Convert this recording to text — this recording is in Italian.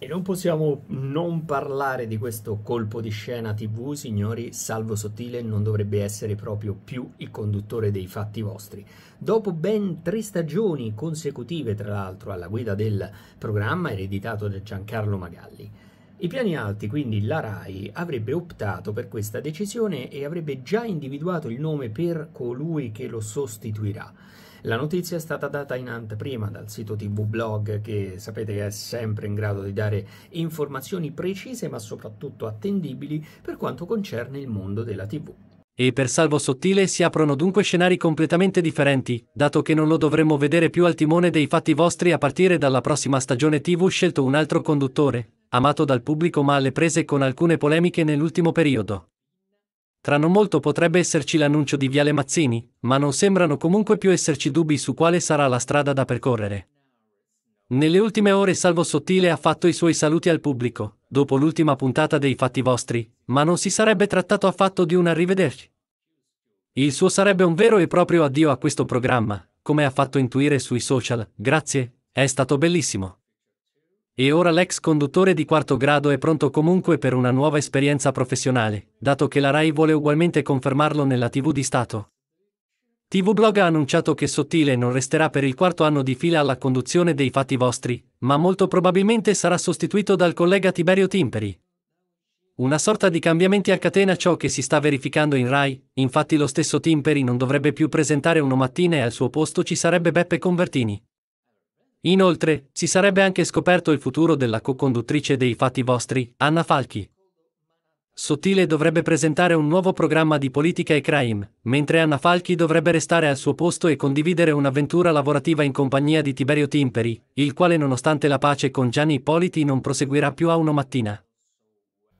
E non possiamo non parlare di questo colpo di scena TV, signori. Salvo Sottile non dovrebbe essere proprio più il conduttore dei fatti vostri. Dopo ben tre stagioni consecutive, tra l'altro, alla guida del programma ereditato da Giancarlo Magalli. I piani alti, quindi la RAI, avrebbe optato per questa decisione e avrebbe già individuato il nome per colui che lo sostituirà. La notizia è stata data in anteprima dal sito TV Blog, che sapete che è sempre in grado di dare informazioni precise ma soprattutto attendibili per quanto concerne il mondo della TV. E per Salvo Sottile si aprono dunque scenari completamente differenti, dato che non lo dovremmo vedere più al timone dei fatti vostri a partire dalla prossima stagione TV scelto un altro conduttore, amato dal pubblico ma alle prese con alcune polemiche nell'ultimo periodo. Tra non molto potrebbe esserci l'annuncio di Viale Mazzini, ma non sembrano comunque più esserci dubbi su quale sarà la strada da percorrere. Nelle ultime ore Salvo Sottile ha fatto i suoi saluti al pubblico, dopo l'ultima puntata dei Fatti Vostri, ma non si sarebbe trattato affatto di un arrivederci. Il suo sarebbe un vero e proprio addio a questo programma, come ha fatto intuire sui social, grazie, è stato bellissimo. E ora l'ex conduttore di quarto grado è pronto comunque per una nuova esperienza professionale, dato che la RAI vuole ugualmente confermarlo nella TV di Stato. TV Blog ha annunciato che Sottile non resterà per il quarto anno di fila alla conduzione dei fatti vostri, ma molto probabilmente sarà sostituito dal collega Tiberio Timperi. Una sorta di cambiamenti a catena ciò che si sta verificando in RAI, infatti lo stesso Timperi non dovrebbe più presentare uno mattina e al suo posto ci sarebbe Beppe Convertini, Inoltre, si sarebbe anche scoperto il futuro della co-conduttrice dei Fatti Vostri, Anna Falchi. Sottile dovrebbe presentare un nuovo programma di politica e crime, mentre Anna Falchi dovrebbe restare al suo posto e condividere un'avventura lavorativa in compagnia di Tiberio Timperi, il quale nonostante la pace con Gianni Ippoliti non proseguirà più a uno mattina.